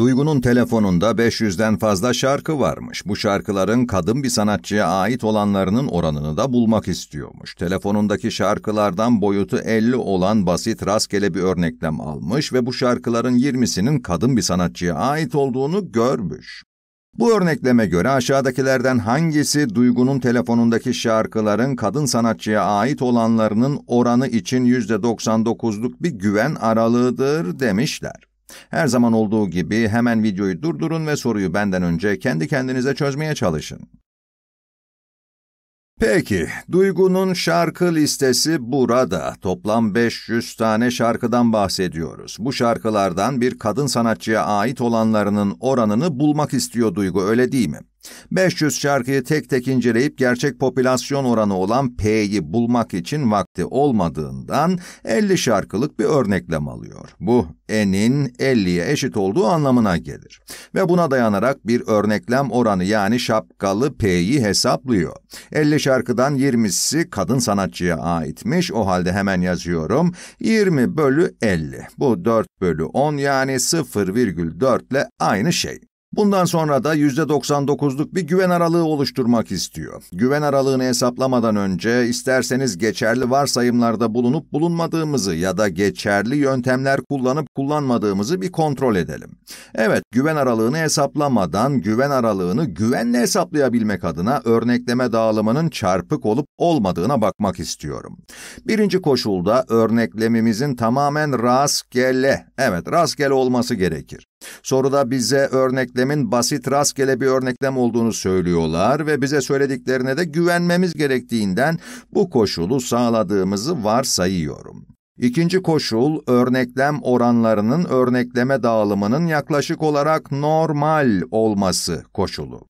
Duygu'nun telefonunda 500'den fazla şarkı varmış. Bu şarkıların kadın bir sanatçıya ait olanlarının oranını da bulmak istiyormuş. Telefonundaki şarkılardan boyutu 50 olan basit rastgele bir örneklem almış ve bu şarkıların 20'sinin kadın bir sanatçıya ait olduğunu görmüş. Bu örnekleme göre aşağıdakilerden hangisi Duygu'nun telefonundaki şarkıların kadın sanatçıya ait olanlarının oranı için %99'luk bir güven aralığıdır demişler. Her zaman olduğu gibi hemen videoyu durdurun ve soruyu benden önce kendi kendinize çözmeye çalışın. Peki, Duygu'nun şarkı listesi burada. Toplam 500 tane şarkıdan bahsediyoruz. Bu şarkılardan bir kadın sanatçıya ait olanlarının oranını bulmak istiyor Duygu, öyle değil mi? 500 şarkıyı tek tek inceleyip gerçek popülasyon oranı olan P'yi bulmak için vakti olmadığından 50 şarkılık bir örneklem alıyor. Bu n'in 50'ye eşit olduğu anlamına gelir. Ve buna dayanarak bir örneklem oranı yani şapkalı P'yi hesaplıyor. 50 şarkıdan 20'si kadın sanatçıya aitmiş. O halde hemen yazıyorum. 20 bölü 50. Bu 4 bölü 10 yani 0,4 ile aynı şey. Bundan sonra da %99'luk bir güven aralığı oluşturmak istiyor. Güven aralığını hesaplamadan önce isterseniz geçerli varsayımlarda bulunup bulunmadığımızı ya da geçerli yöntemler kullanıp kullanmadığımızı bir kontrol edelim. Evet, güven aralığını hesaplamadan güven aralığını güvenle hesaplayabilmek adına örnekleme dağılımının çarpık olup olmadığına bakmak istiyorum. Birinci koşulda örneklemimizin tamamen rastgele, evet rastgele olması gerekir. Soruda bize örneklemin basit rastgele bir örneklem olduğunu söylüyorlar ve bize söylediklerine de güvenmemiz gerektiğinden bu koşulu sağladığımızı varsayıyorum. İkinci koşul, örneklem oranlarının örnekleme dağılımının yaklaşık olarak normal olması koşulu.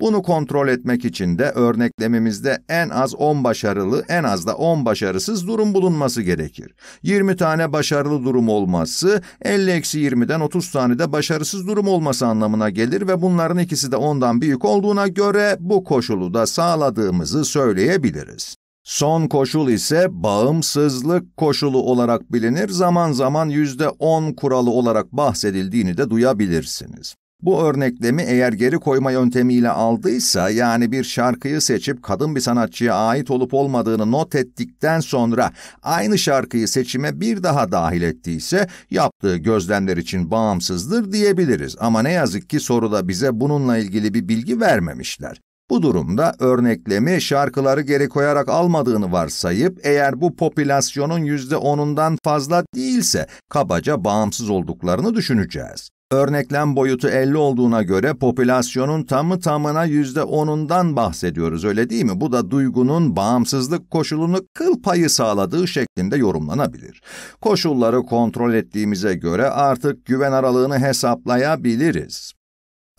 Bunu kontrol etmek için de örneklemimizde en az 10 başarılı, en az da 10 başarısız durum bulunması gerekir. 20 tane başarılı durum olması, 50-20'den 30 tane de başarısız durum olması anlamına gelir ve bunların ikisi de 10'dan büyük olduğuna göre bu koşulu da sağladığımızı söyleyebiliriz. Son koşul ise bağımsızlık koşulu olarak bilinir, zaman zaman yüzde on kuralı olarak bahsedildiğini de duyabilirsiniz. Bu örneklemi eğer geri koyma yöntemiyle aldıysa, yani bir şarkıyı seçip kadın bir sanatçıya ait olup olmadığını not ettikten sonra aynı şarkıyı seçime bir daha dahil ettiyse, yaptığı gözlemler için bağımsızdır diyebiliriz. Ama ne yazık ki soruda bize bununla ilgili bir bilgi vermemişler. Bu durumda örneklemi şarkıları geri koyarak almadığını varsayıp eğer bu popülasyonun yüzde onundan fazla değilse kabaca bağımsız olduklarını düşüneceğiz. Örneklem boyutu 50 olduğuna göre popülasyonun tamı tamına yüzde onundan bahsediyoruz öyle değil mi? Bu da duygunun bağımsızlık koşulunu kıl payı sağladığı şeklinde yorumlanabilir. Koşulları kontrol ettiğimize göre artık güven aralığını hesaplayabiliriz.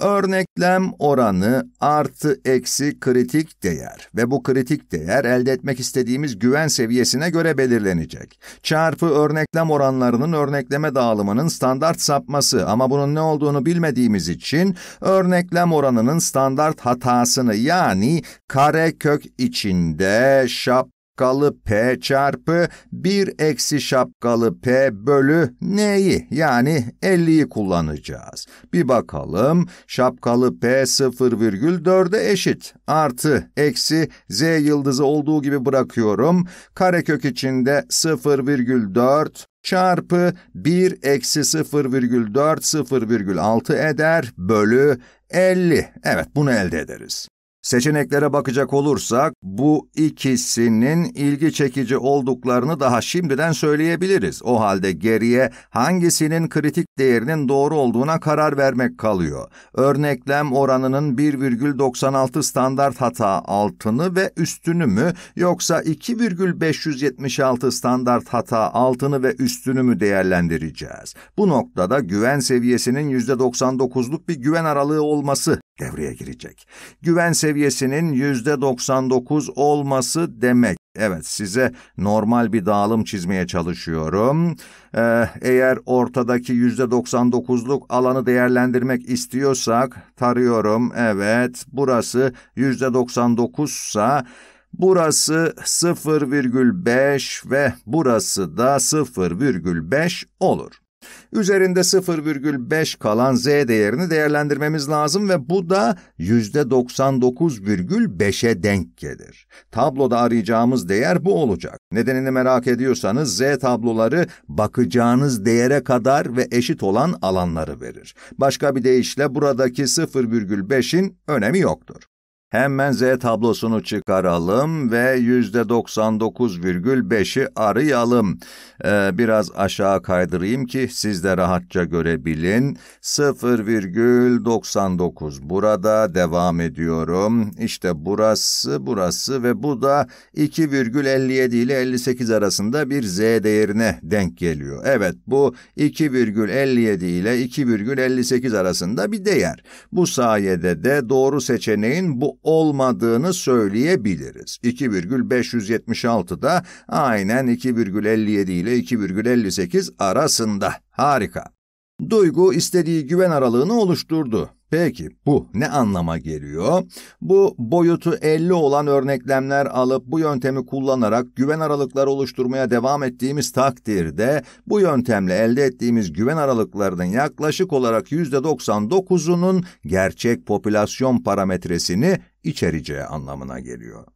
Örneklem oranı artı eksi kritik değer ve bu kritik değer elde etmek istediğimiz güven seviyesine göre belirlenecek. Çarpı örneklem oranlarının örnekleme dağılımının standart sapması ama bunun ne olduğunu bilmediğimiz için örneklem oranının standart hatasını yani kare kök içinde şap şapkalı P çarpı 1 eksi şapkalı P bölü neyi yani 50'yi kullanacağız. Bir bakalım şapkalı P 0,4'e eşit artı eksi Z yıldızı olduğu gibi bırakıyorum. Karekök içinde 0,4 çarpı 1 eksi 0,4 0,6 eder bölü 50. Evet bunu elde ederiz. Seçeneklere bakacak olursak bu ikisinin ilgi çekici olduklarını daha şimdiden söyleyebiliriz. O halde geriye hangisinin kritik değerinin doğru olduğuna karar vermek kalıyor. Örneklem oranının 1,96 standart hata altını ve üstünü mü yoksa 2,576 standart hata altını ve üstünü mü değerlendireceğiz? Bu noktada güven seviyesinin %99'luk bir güven aralığı olması devreye girecek. Güven seviyesinin yüzde 99 olması demek. Evet size normal bir dağılım çizmeye çalışıyorum. Ee, eğer ortadaki yüzde 99'luk alanı değerlendirmek istiyorsak tarıyorum. Evet burası yüzde 99sa, burası 0,5 ve burası da 0,5 olur. Üzerinde 0,5 kalan z değerini değerlendirmemiz lazım ve bu da %99,5'e denk gelir. Tabloda arayacağımız değer bu olacak. Nedenini merak ediyorsanız z tabloları bakacağınız değere kadar ve eşit olan alanları verir. Başka bir deyişle buradaki 0,5'in önemi yoktur. Hemen Z tablosunu çıkaralım ve %99,5'i arayalım. Ee, biraz aşağı kaydırayım ki siz de rahatça görebilin. 0,99 burada devam ediyorum. İşte burası, burası ve bu da 2,57 ile 58 arasında bir Z değerine denk geliyor. Evet bu 2,57 ile 2,58 arasında bir değer. Bu sayede de doğru seçeneğin bu olmadığını söyleyebiliriz. 2.576 da aynen 2,57 ile 2,58 arasında. Harika. Duygu istediği güven aralığını oluşturdu. Peki bu ne anlama geliyor? Bu boyutu 50 olan örneklemler alıp bu yöntemi kullanarak güven aralıkları oluşturmaya devam ettiğimiz takdirde bu yöntemle elde ettiğimiz güven aralıklarının yaklaşık olarak %99'unun gerçek popülasyon parametresini içereceği anlamına geliyor.